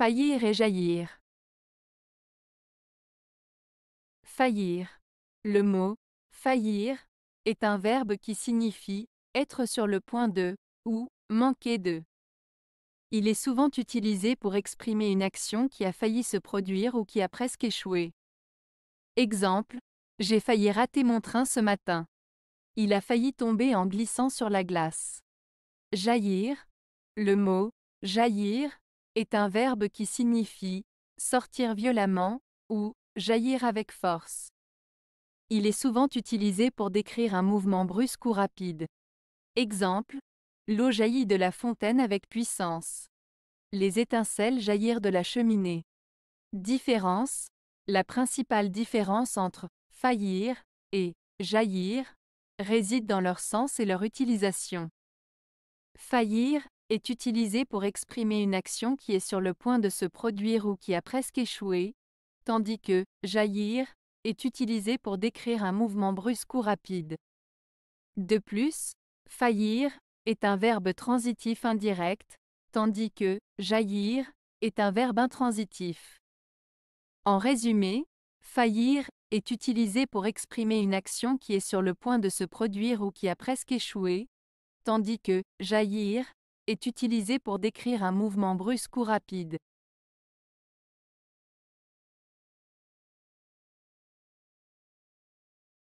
Faillir et jaillir. Faillir. Le mot faillir est un verbe qui signifie être sur le point de ou manquer de. Il est souvent utilisé pour exprimer une action qui a failli se produire ou qui a presque échoué. Exemple, j'ai failli rater mon train ce matin. Il a failli tomber en glissant sur la glace. Jaillir. Le mot jaillir est un verbe qui signifie sortir violemment ou jaillir avec force. Il est souvent utilisé pour décrire un mouvement brusque ou rapide. Exemple, l'eau jaillit de la fontaine avec puissance. Les étincelles jaillirent de la cheminée. Différence, la principale différence entre faillir et jaillir réside dans leur sens et leur utilisation. Faillir est utilisé pour exprimer une action qui est sur le point de se produire ou qui a presque échoué, tandis que jaillir est utilisé pour décrire un mouvement brusque ou rapide. De plus, faillir est un verbe transitif indirect, tandis que jaillir est un verbe intransitif. En résumé, faillir est utilisé pour exprimer une action qui est sur le point de se produire ou qui a presque échoué, tandis que jaillir est utilisé pour décrire un mouvement brusque ou rapide.